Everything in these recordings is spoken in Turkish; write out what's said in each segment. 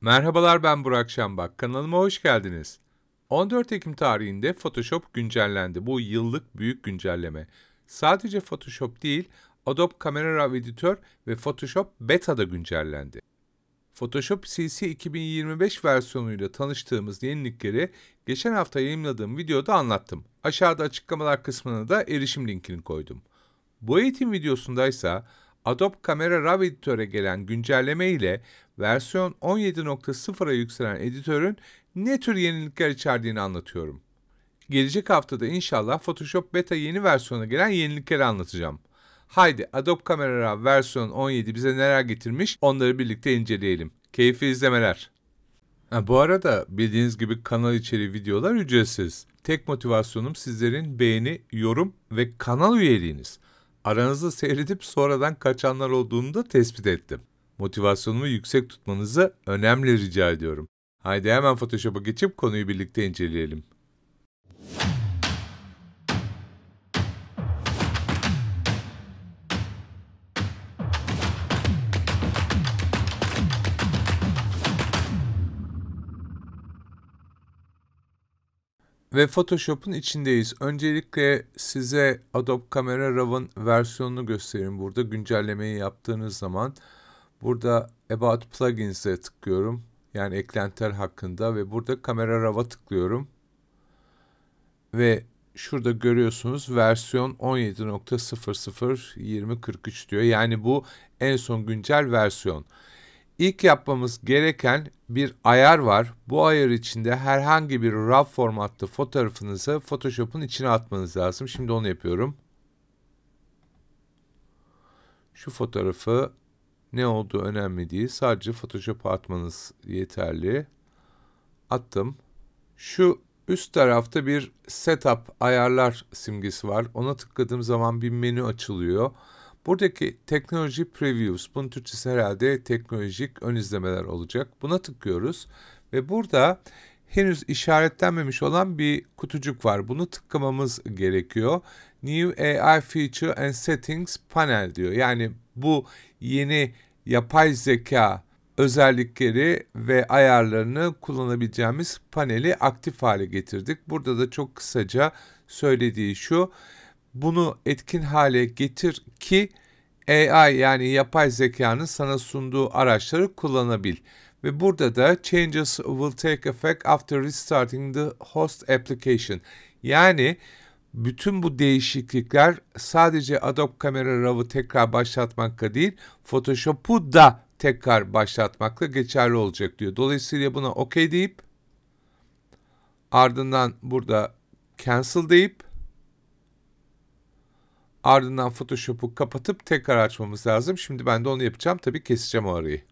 Merhabalar ben Burak Şambak. Kanalıma hoş geldiniz. 14 Ekim tarihinde Photoshop güncellendi. Bu yıllık büyük güncelleme. Sadece Photoshop değil, Adobe Camera Raw Editor ve Photoshop Beta da güncellendi. Photoshop CC 2025 versiyonuyla tanıştığımız yenilikleri geçen hafta yayınladığım videoda anlattım. Aşağıda açıklamalar kısmına da erişim linkini koydum. Bu eğitim videosunda ise Adobe Camera Raw editöre gelen güncelleme ile versiyon 17.0'a yükselen editörün ne tür yenilikler içerdiğini anlatıyorum. Gelecek haftada inşallah Photoshop Beta yeni versiyona gelen yenilikleri anlatacağım. Haydi Adobe Camera Raw versiyon 17 bize neler getirmiş onları birlikte inceleyelim. Keyifli izlemeler. Ha, bu arada bildiğiniz gibi kanal içeriği videolar ücretsiz. Tek motivasyonum sizlerin beğeni, yorum ve kanal üyeliğiniz aranızda seyredip sonradan kaçanlar olduğunu da tespit ettim. Motivasyonumu yüksek tutmanızı önemli rica ediyorum. Haydi hemen Photoshop'a geçip konuyu birlikte inceleyelim. ve Photoshop'un içindeyiz. Öncelikle size Adobe Camera Raw'ın versiyonunu göstereyim burada. Güncellemeyi yaptığınız zaman burada About Plugins'e tıklıyorum. Yani eklentiler hakkında ve burada Camera Raw'a tıklıyorum. Ve şurada görüyorsunuz versiyon 17.002043 diyor. Yani bu en son güncel versiyon. İlk yapmamız gereken bir ayar var. Bu ayar içinde herhangi bir RAW formatlı fotoğrafınızı Photoshop'un içine atmanız lazım. Şimdi onu yapıyorum. Şu fotoğrafı ne olduğu önemli değil. Sadece Photoshop'a atmanız yeterli. Attım. Şu üst tarafta bir setup ayarlar simgesi var. Ona tıkladığım zaman bir menü açılıyor. Buradaki teknoloji previews, bunun Türkçesi herhalde teknolojik ön izlemeler olacak. Buna tıklıyoruz ve burada henüz işaretlenmemiş olan bir kutucuk var. Bunu tıklamamız gerekiyor. New AI Feature and Settings Panel diyor. Yani bu yeni yapay zeka özellikleri ve ayarlarını kullanabileceğimiz paneli aktif hale getirdik. Burada da çok kısaca söylediği şu bunu etkin hale getir ki AI yani yapay zekanın sana sunduğu araçları kullanabil. Ve burada da changes will take effect after restarting the host application. Yani bütün bu değişiklikler sadece Adobe Camera Raw'ı tekrar başlatmakla değil, Photoshop'u da tekrar başlatmakla geçerli olacak diyor. Dolayısıyla buna OK deyip ardından burada cancel deyip Ardından Photoshop'u kapatıp tekrar açmamız lazım. Şimdi ben de onu yapacağım. Tabii keseceğim o arayı.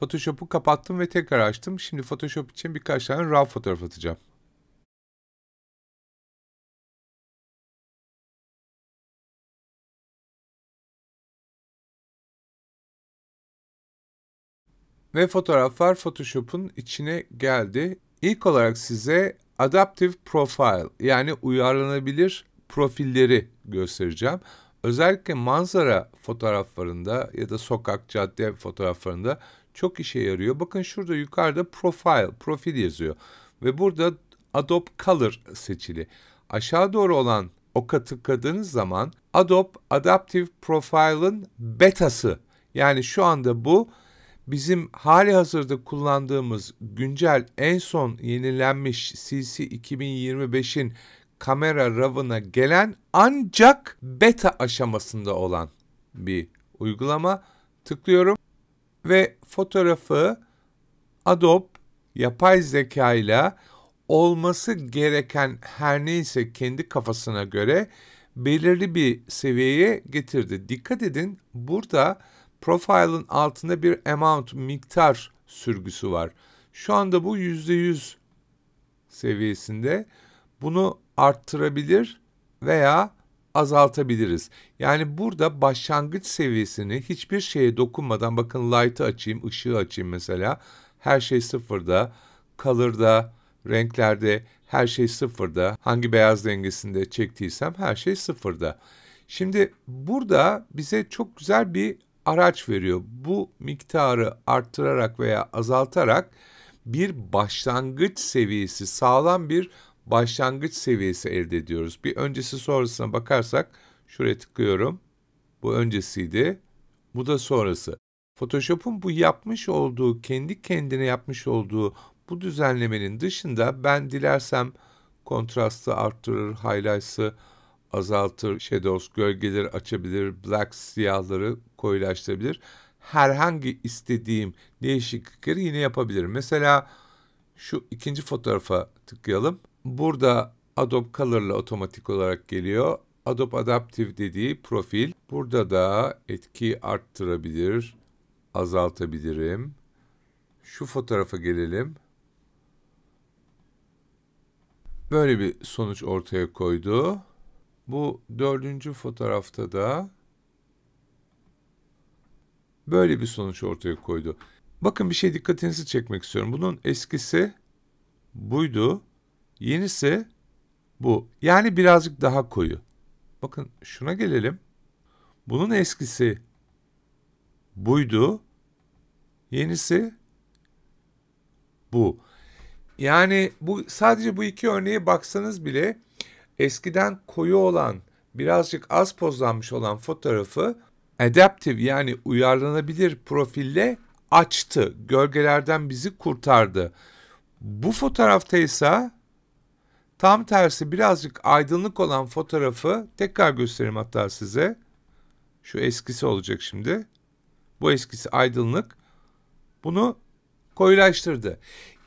Photoshop'u kapattım ve tekrar açtım. Şimdi Photoshop için birkaç tane RAW fotoğraf atacağım. Ve fotoğraflar Photoshop'un içine geldi. İlk olarak size Adaptive Profile yani uyarlanabilir profilleri göstereceğim. Özellikle manzara fotoğraflarında ya da sokak, cadde fotoğraflarında çok işe yarıyor. Bakın şurada yukarıda profile, profil yazıyor. Ve burada Adobe Color seçili. Aşağı doğru olan oka tıkladığınız zaman Adobe Adaptive Profile'ın betası. Yani şu anda bu bizim hali hazırda kullandığımız güncel en son yenilenmiş CC 2025'in kamera RAW'ına gelen ancak beta aşamasında olan bir uygulama. Tıklıyorum ve fotoğrafı Adobe yapay zeka ile olması gereken her neyse kendi kafasına göre belirli bir seviyeye getirdi. Dikkat edin burada profile'ın altında bir amount miktar sürgüsü var. Şu anda bu %100 seviyesinde. Bunu arttırabilir veya azaltabiliriz. Yani burada başlangıç seviyesini hiçbir şeye dokunmadan bakın light'ı açayım, ışığı açayım mesela. Her şey sıfırda, color'da, renklerde her şey sıfırda. Hangi beyaz dengesinde çektiysem her şey sıfırda. Şimdi burada bize çok güzel bir araç veriyor. Bu miktarı arttırarak veya azaltarak bir başlangıç seviyesi sağlam bir başlangıç seviyesi elde ediyoruz. Bir öncesi sonrasına bakarsak şuraya tıklıyorum. Bu öncesiydi. Bu da sonrası. Photoshop'un bu yapmış olduğu, kendi kendine yapmış olduğu bu düzenlemenin dışında ben dilersem kontrastı arttırır, highlights'ı azaltır, shadows, gölgeleri açabilir, black siyahları koyulaştırabilir. Herhangi istediğim değişiklikleri yine yapabilirim. Mesela şu ikinci fotoğrafa tıklayalım. Burada Adobe Color'la otomatik olarak geliyor. Adobe Adaptive dediği profil. Burada da etki arttırabilir, azaltabilirim. Şu fotoğrafa gelelim. Böyle bir sonuç ortaya koydu. Bu dördüncü fotoğrafta da böyle bir sonuç ortaya koydu. Bakın bir şey dikkatinizi çekmek istiyorum. Bunun eskisi buydu. Yenisi bu. Yani birazcık daha koyu. Bakın şuna gelelim. Bunun eskisi buydu. Yenisi bu. Yani bu sadece bu iki örneğe baksanız bile eskiden koyu olan, birazcık az pozlanmış olan fotoğrafı adaptive yani uyarlanabilir profille açtı. Gölgelerden bizi kurtardı. Bu fotoğrafta ise Tam tersi birazcık aydınlık olan fotoğrafı tekrar göstereyim hatta size. Şu eskisi olacak şimdi. Bu eskisi aydınlık. Bunu koyulaştırdı.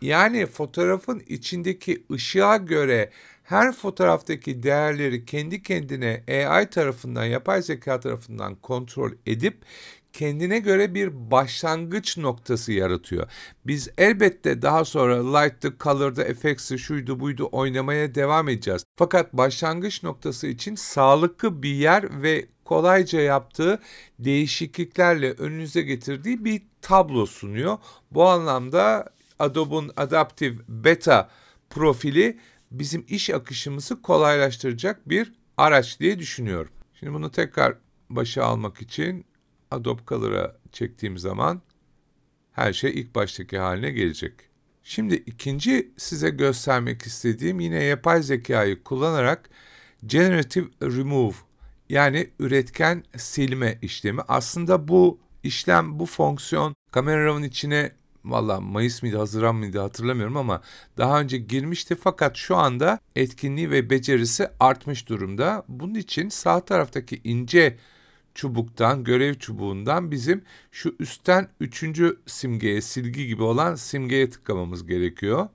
Yani fotoğrafın içindeki ışığa göre her fotoğraftaki değerleri kendi kendine AI tarafından, yapay zeka tarafından kontrol edip kendine göre bir başlangıç noktası yaratıyor. Biz elbette daha sonra Light'ı, Color'da, Effects'ı, şuydu buydu oynamaya devam edeceğiz. Fakat başlangıç noktası için sağlıklı bir yer ve kolayca yaptığı değişikliklerle önünüze getirdiği bir tablo sunuyor. Bu anlamda Adobe'un Adaptive Beta profili bizim iş akışımızı kolaylaştıracak bir araç diye düşünüyorum. Şimdi bunu tekrar başa almak için Adobe Color'a çektiğim zaman her şey ilk baştaki haline gelecek. Şimdi ikinci size göstermek istediğim yine yapay zekayı kullanarak Generative Remove yani üretken silme işlemi. Aslında bu işlem, bu fonksiyon kameranın içine valla Mayıs mıydı Haziran mıydı hatırlamıyorum ama daha önce girmişti fakat şu anda etkinliği ve becerisi artmış durumda. Bunun için sağ taraftaki ince çubuktan, görev çubuğundan bizim şu üstten üçüncü simgeye, silgi gibi olan simgeye tıklamamız gerekiyor.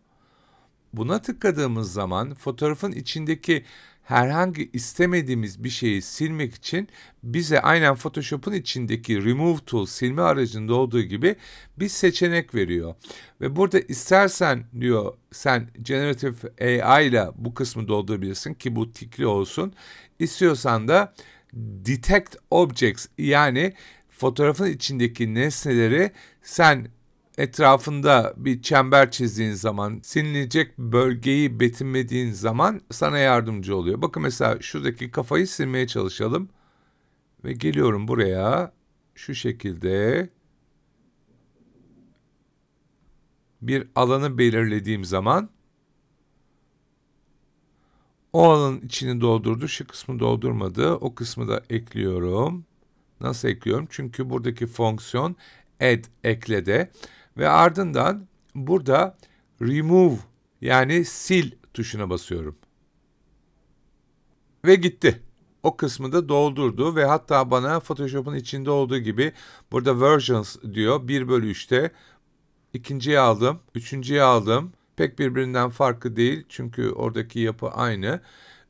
Buna tıkladığımız zaman fotoğrafın içindeki herhangi istemediğimiz bir şeyi silmek için bize aynen Photoshop'un içindeki Remove Tool silme aracında olduğu gibi bir seçenek veriyor. Ve burada istersen diyor sen Generative AI ile bu kısmı doldurabilirsin ki bu tikli olsun. İstiyorsan da detect objects yani fotoğrafın içindeki nesneleri sen etrafında bir çember çizdiğin zaman, silinecek bölgeyi betimlediğin zaman sana yardımcı oluyor. Bakın mesela şuradaki kafayı silmeye çalışalım. Ve geliyorum buraya şu şekilde bir alanı belirlediğim zaman o alanın içini doldurdu. Şu kısmı doldurmadı. O kısmı da ekliyorum. Nasıl ekliyorum? Çünkü buradaki fonksiyon add eklede ve ardından burada remove yani sil tuşuna basıyorum. Ve gitti. O kısmı da doldurdu ve hatta bana Photoshop'un içinde olduğu gibi burada versions diyor. 1 bölü 3'te ikinciyi aldım, üçüncüyü aldım, pek birbirinden farklı değil çünkü oradaki yapı aynı.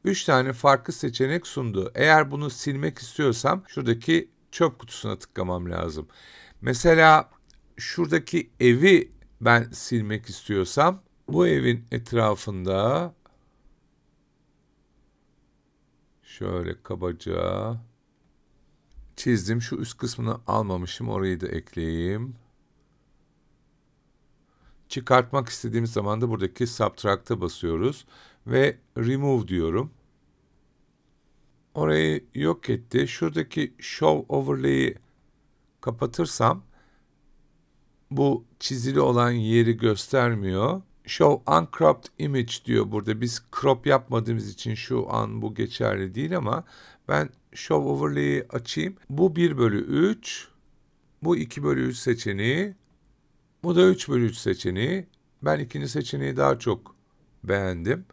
3 tane farklı seçenek sundu. Eğer bunu silmek istiyorsam şuradaki çöp kutusuna tıklamam lazım. Mesela şuradaki evi ben silmek istiyorsam bu evin etrafında şöyle kabaca çizdim. Şu üst kısmını almamışım. Orayı da ekleyeyim. Çıkartmak istediğimiz zaman da buradaki subtract'a basıyoruz ve remove diyorum. Orayı yok etti. Şuradaki show overlay'i kapatırsam bu çizili olan yeri göstermiyor. Show uncropped image diyor burada. Biz crop yapmadığımız için şu an bu geçerli değil ama ben show overlay'i açayım. Bu 1 bölü 3. Bu 2 bölü 3 seçeneği. Bu da 3 bölü 3 seçeneği. Ben ikinci seçeneği daha çok beğendim.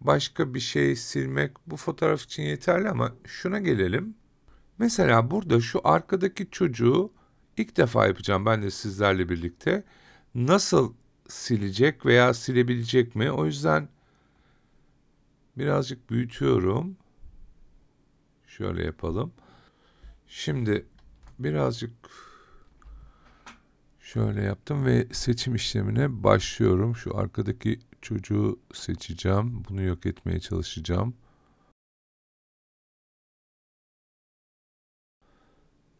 Başka bir şey silmek bu fotoğraf için yeterli ama şuna gelelim. Mesela burada şu arkadaki çocuğu ilk defa yapacağım ben de sizlerle birlikte. Nasıl silecek veya silebilecek mi? O yüzden birazcık büyütüyorum. Şöyle yapalım. Şimdi birazcık Şöyle yaptım ve seçim işlemine başlıyorum. Şu arkadaki çocuğu seçeceğim. Bunu yok etmeye çalışacağım.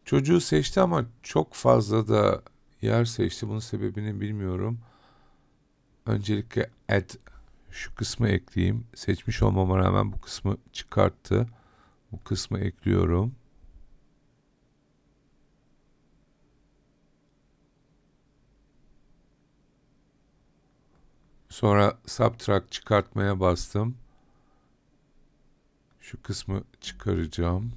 Çocuğu seçti ama çok fazla da yer seçti. Bunun sebebini bilmiyorum. Öncelikle add şu kısmı ekleyeyim. Seçmiş olmama rağmen bu kısmı çıkarttı. Bu kısmı ekliyorum. Sonra subtract çıkartmaya bastım. Şu kısmı çıkaracağım.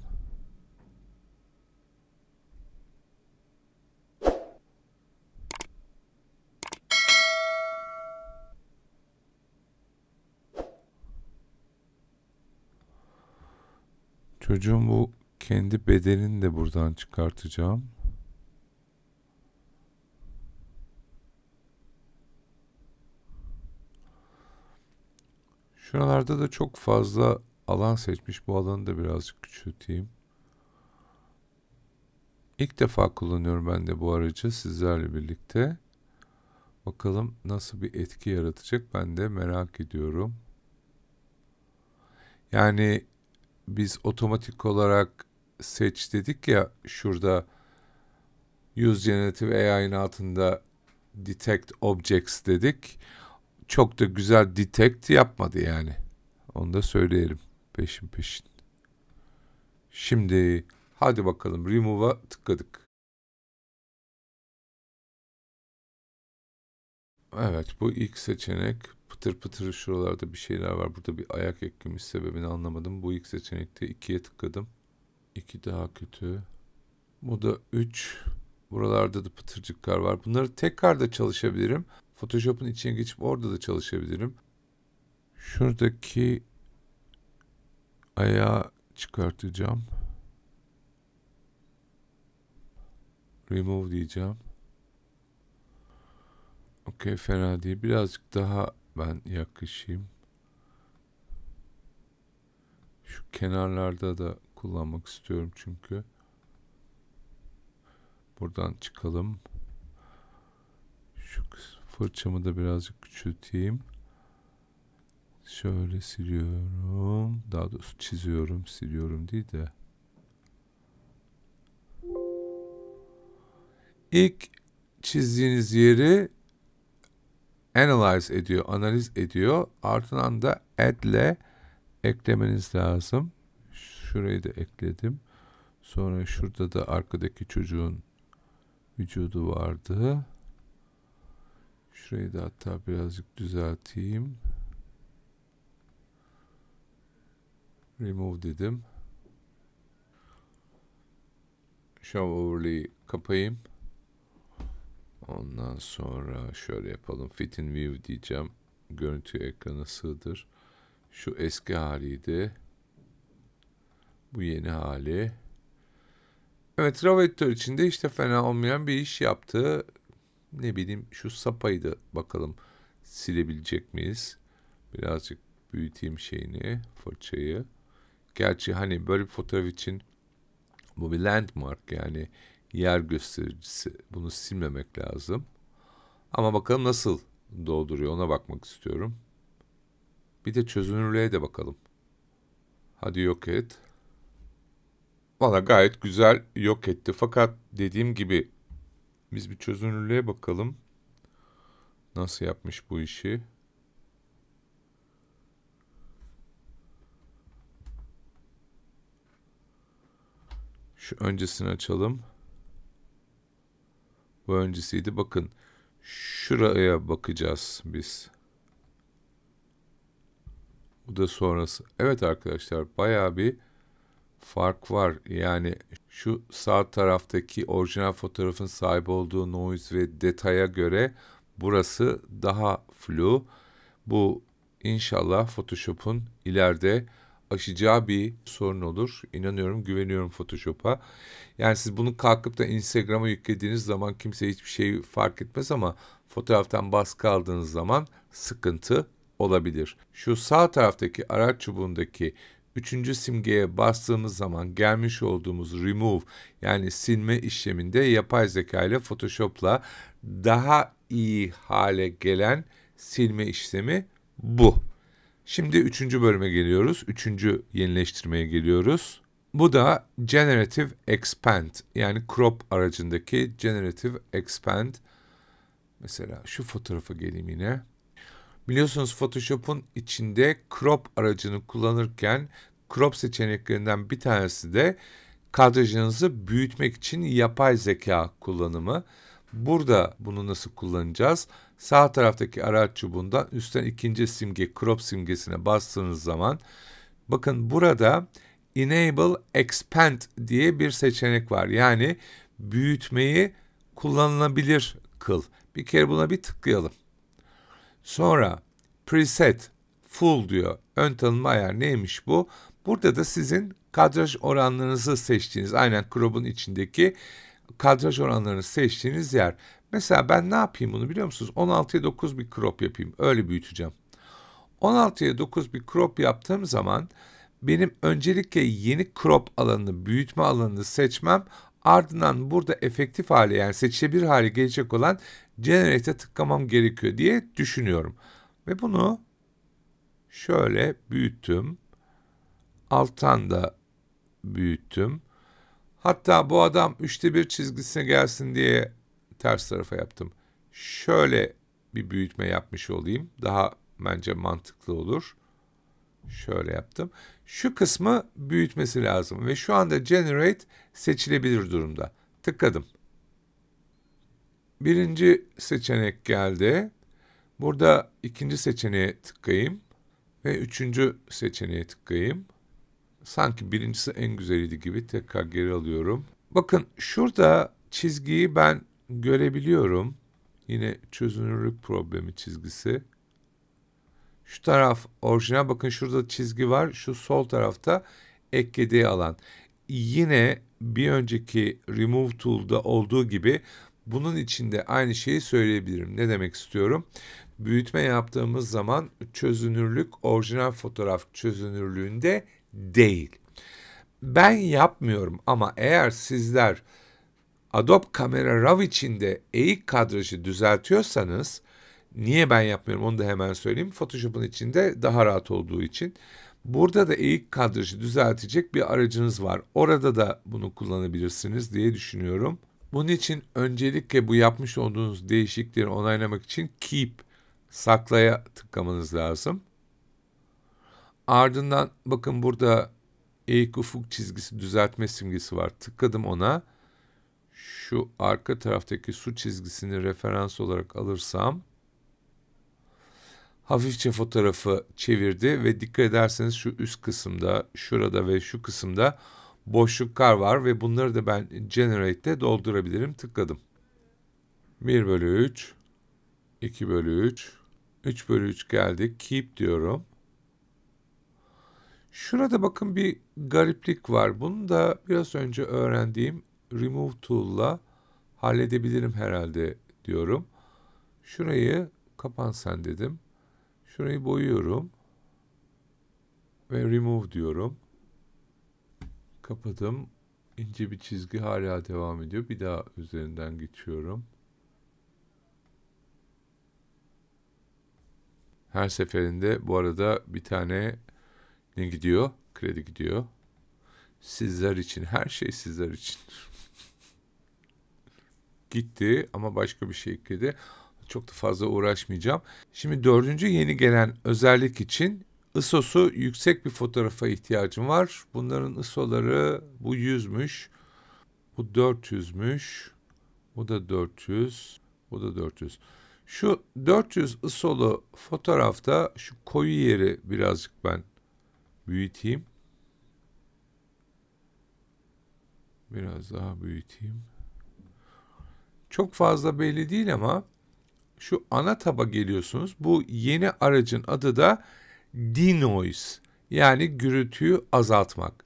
Çocuğun bu kendi bedenini de buradan çıkartacağım. Şuralarda da çok fazla alan seçmiş. Bu alanı da birazcık küçülteyim. İlk defa kullanıyorum ben de bu aracı sizlerle birlikte. Bakalım nasıl bir etki yaratacak ben de merak ediyorum. Yani biz otomatik olarak seç dedik ya şurada Use Generative AI'nin altında Detect Objects dedik çok da güzel detect yapmadı yani. Onu da söyleyelim peşin peşin. Şimdi hadi bakalım remove'a tıkladık. Evet bu ilk seçenek pıtır pıtır şuralarda bir şeyler var. Burada bir ayak eklemiş sebebini anlamadım. Bu ilk seçenekte 2'ye tıkladım. 2 daha kötü. Bu da 3. Buralarda da pıtırcıklar var. Bunları tekrar da çalışabilirim. Photoshop'un içine geçip orada da çalışabilirim. Şuradaki ayağı çıkartacağım. Remove diyeceğim. Okey fena değil. Birazcık daha ben yakışayım. Şu kenarlarda da kullanmak istiyorum çünkü. Buradan çıkalım. Şu kısmı Fırçamı da birazcık küçülteyim. Şöyle siliyorum. Daha doğrusu çiziyorum, siliyorum değil de. İlk çizdiğiniz yeri analyze ediyor, analiz ediyor. Ardından da add'le eklemeniz lazım. Şurayı da ekledim. Sonra şurada da arkadaki çocuğun vücudu vardı. Şurayı da hatta birazcık düzelteyim. Remove dedim. Show overlay'i kapayım. Ondan sonra şöyle yapalım. Fit in view diyeceğim. Görüntü ekranı sığdır. Şu eski haliydi. Bu yeni hali. Evet, Ravator için de işte fena olmayan bir iş yaptı ne bileyim şu sapayı da bakalım silebilecek miyiz? Birazcık büyüteyim şeyini, fırçayı. Gerçi hani böyle bir fotoğraf için bu bir landmark yani yer göstericisi. Bunu silmemek lazım. Ama bakalım nasıl dolduruyor ona bakmak istiyorum. Bir de çözünürlüğe de bakalım. Hadi yok et. Valla gayet güzel yok etti. Fakat dediğim gibi biz bir çözünürlüğe bakalım. Nasıl yapmış bu işi? Şu öncesini açalım. Bu öncesiydi. Bakın şuraya bakacağız biz. Bu da sonrası. Evet arkadaşlar baya bir fark var. Yani şu sağ taraftaki orijinal fotoğrafın sahip olduğu noise ve detaya göre burası daha flu. Bu inşallah Photoshop'un ileride aşacağı bir sorun olur. İnanıyorum, güveniyorum Photoshop'a. Yani siz bunu kalkıp da Instagram'a yüklediğiniz zaman kimse hiçbir şey fark etmez ama fotoğraftan baskı aldığınız zaman sıkıntı olabilir. Şu sağ taraftaki araç çubuğundaki Üçüncü simgeye bastığımız zaman gelmiş olduğumuz remove yani silme işleminde yapay zeka ile Photoshop'la daha iyi hale gelen silme işlemi bu. Şimdi üçüncü bölüme geliyoruz. Üçüncü yenileştirmeye geliyoruz. Bu da Generative Expand yani Crop aracındaki Generative Expand. Mesela şu fotoğrafa geleyim yine. Biliyorsunuz Photoshop'un içinde crop aracını kullanırken crop seçeneklerinden bir tanesi de kadrajınızı büyütmek için yapay zeka kullanımı. Burada bunu nasıl kullanacağız? Sağ taraftaki araç çubuğundan üstten ikinci simge crop simgesine bastığınız zaman bakın burada enable expand diye bir seçenek var. Yani büyütmeyi kullanılabilir kıl. Bir kere buna bir tıklayalım. Sonra preset full diyor. Ön tanımlı ayar neymiş bu? Burada da sizin kadraj oranlarınızı seçtiğiniz, aynen Crop'un içindeki kadraj oranlarını seçtiğiniz yer. Mesela ben ne yapayım bunu biliyor musunuz? 16'ya 9 bir crop yapayım. Öyle büyüteceğim. 16'ya 9 bir crop yaptığım zaman benim öncelikle yeni crop alanını, büyütme alanını seçmem Ardından burada efektif hale yani seçilebilir hale gelecek olan Generate'e tıklamam gerekiyor diye düşünüyorum. Ve bunu şöyle büyüttüm. Alttan da büyüttüm. Hatta bu adam üçte bir çizgisine gelsin diye ters tarafa yaptım. Şöyle bir büyütme yapmış olayım. Daha bence mantıklı olur. Şöyle yaptım. Şu kısmı büyütmesi lazım ve şu anda Generate seçilebilir durumda. Tıkladım. Birinci seçenek geldi. Burada ikinci seçeneğe tıklayayım ve üçüncü seçeneğe tıklayayım. Sanki birincisi en güzeliydi gibi tekrar geri alıyorum. Bakın şurada çizgiyi ben görebiliyorum. Yine çözünürlük problemi çizgisi. Şu taraf orijinal bakın şurada çizgi var. Şu sol tarafta eklediği alan. Yine bir önceki remove tool'da olduğu gibi bunun içinde aynı şeyi söyleyebilirim. Ne demek istiyorum? Büyütme yaptığımız zaman çözünürlük orijinal fotoğraf çözünürlüğünde değil. Ben yapmıyorum ama eğer sizler Adobe Camera Raw içinde eğik kadrajı düzeltiyorsanız Niye ben yapmıyorum onu da hemen söyleyeyim. Photoshop'un içinde daha rahat olduğu için. Burada da eğik kadrajı düzeltecek bir aracınız var. Orada da bunu kullanabilirsiniz diye düşünüyorum. Bunun için öncelikle bu yapmış olduğunuz değişikleri onaylamak için Keep saklaya tıklamanız lazım. Ardından bakın burada eğik ufuk çizgisi düzeltme simgesi var. Tıkladım ona. Şu arka taraftaki su çizgisini referans olarak alırsam hafifçe fotoğrafı çevirdi ve dikkat ederseniz şu üst kısımda, şurada ve şu kısımda boşluklar var ve bunları da ben Generate'de doldurabilirim. Tıkladım. 1 bölü 3, 2 bölü 3, 3 bölü 3 geldi. Keep diyorum. Şurada bakın bir gariplik var. Bunu da biraz önce öğrendiğim Remove Tool'la halledebilirim herhalde diyorum. Şurayı kapansan dedim. Şurayı boyuyorum. Ve remove diyorum. Kapadım. İnce bir çizgi hala devam ediyor. Bir daha üzerinden geçiyorum. Her seferinde bu arada bir tane ne gidiyor? Kredi gidiyor. Sizler için. Her şey sizler için. Gitti ama başka bir şey ekledi. Çok da fazla uğraşmayacağım. Şimdi dördüncü yeni gelen özellik için ISO'su yüksek bir fotoğrafa ihtiyacım var. Bunların ISO'ları bu 100'müş. Bu 400'müş. Bu da 400. Bu da 400. Şu 400 ISO'lu fotoğrafta şu koyu yeri birazcık ben büyüteyim. Biraz daha büyüteyim. Çok fazla belli değil ama şu ana taba geliyorsunuz. Bu yeni aracın adı da denoise yani gürültüyü azaltmak.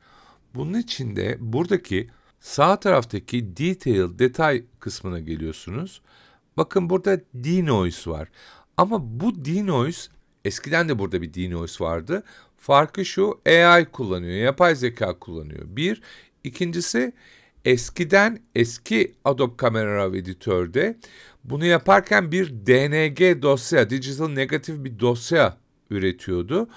Bunun için de buradaki sağ taraftaki detail detay kısmına geliyorsunuz. Bakın burada denoise var. Ama bu denoise eskiden de burada bir denoise vardı. Farkı şu AI kullanıyor, yapay zeka kullanıyor. Bir, ikincisi eskiden eski Adobe Camera Raw editörde bunu yaparken bir DNG dosya, digital negatif bir dosya üretiyordu.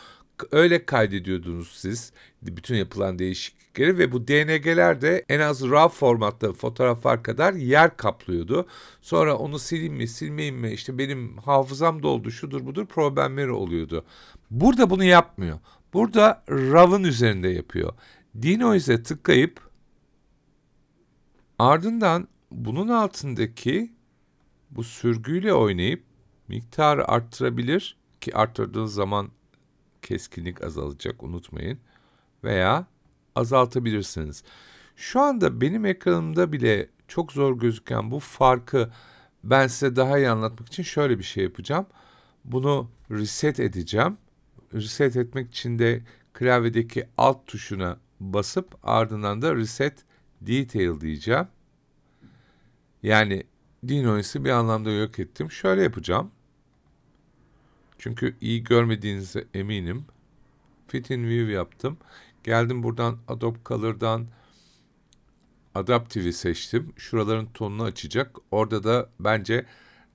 Öyle kaydediyordunuz siz bütün yapılan değişiklikleri ve bu DNG'ler de en az RAW formatta fotoğraflar kadar yer kaplıyordu. Sonra onu sileyim mi silmeyeyim mi işte benim hafızam doldu şudur budur problemleri oluyordu. Burada bunu yapmıyor. Burada RAW'ın üzerinde yapıyor. Denoise'e tıklayıp ardından bunun altındaki bu sürgüyle oynayıp miktarı arttırabilir ki arttırdığınız zaman keskinlik azalacak unutmayın veya azaltabilirsiniz. Şu anda benim ekranımda bile çok zor gözüken bu farkı ben size daha iyi anlatmak için şöyle bir şey yapacağım. Bunu reset edeceğim. Reset etmek için de klavyedeki alt tuşuna basıp ardından da reset detail diyeceğim. Yani Dinois'i bir anlamda yok ettim. Şöyle yapacağım. Çünkü iyi görmediğinize eminim. Fit in View yaptım. Geldim buradan Adobe Color'dan Adaptive'i seçtim. Şuraların tonunu açacak. Orada da bence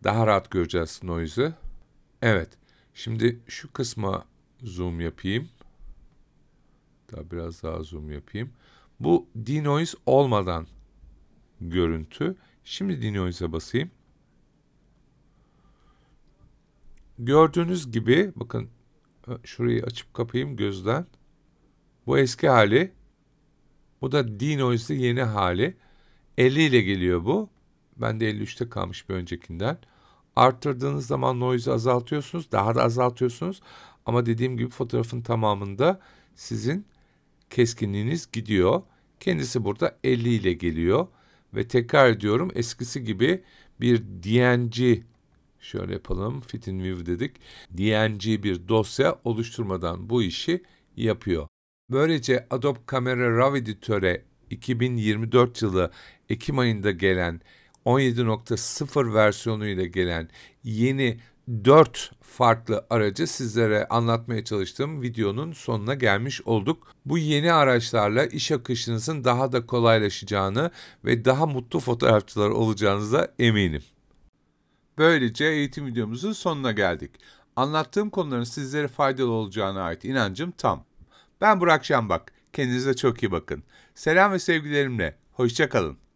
daha rahat göreceğiz noise'ı. Evet. Şimdi şu kısma zoom yapayım. Daha biraz daha zoom yapayım. Bu denoise olmadan görüntü. Şimdi Dinois'e basayım. Gördüğünüz gibi bakın şurayı açıp kapayım gözden. Bu eski hali. Bu da Dinois'li yeni hali. 50 ile geliyor bu. Ben de 53'te kalmış bir öncekinden. Arttırdığınız zaman noise'u azaltıyorsunuz. Daha da azaltıyorsunuz. Ama dediğim gibi fotoğrafın tamamında sizin keskinliğiniz gidiyor. Kendisi burada 50 ile geliyor ve tekrar ediyorum eskisi gibi bir DNG şöyle yapalım fit in view dedik. DNG bir dosya oluşturmadan bu işi yapıyor. Böylece Adobe Camera Raw Editör'e 2024 yılı Ekim ayında gelen 17.0 versiyonu ile gelen yeni 4 farklı aracı sizlere anlatmaya çalıştığım videonun sonuna gelmiş olduk. Bu yeni araçlarla iş akışınızın daha da kolaylaşacağını ve daha mutlu fotoğrafçılar olacağınıza eminim. Böylece eğitim videomuzun sonuna geldik. Anlattığım konuların sizlere faydalı olacağına ait inancım tam. Ben Burak Şambak. Kendinize çok iyi bakın. Selam ve sevgilerimle. Hoşçakalın.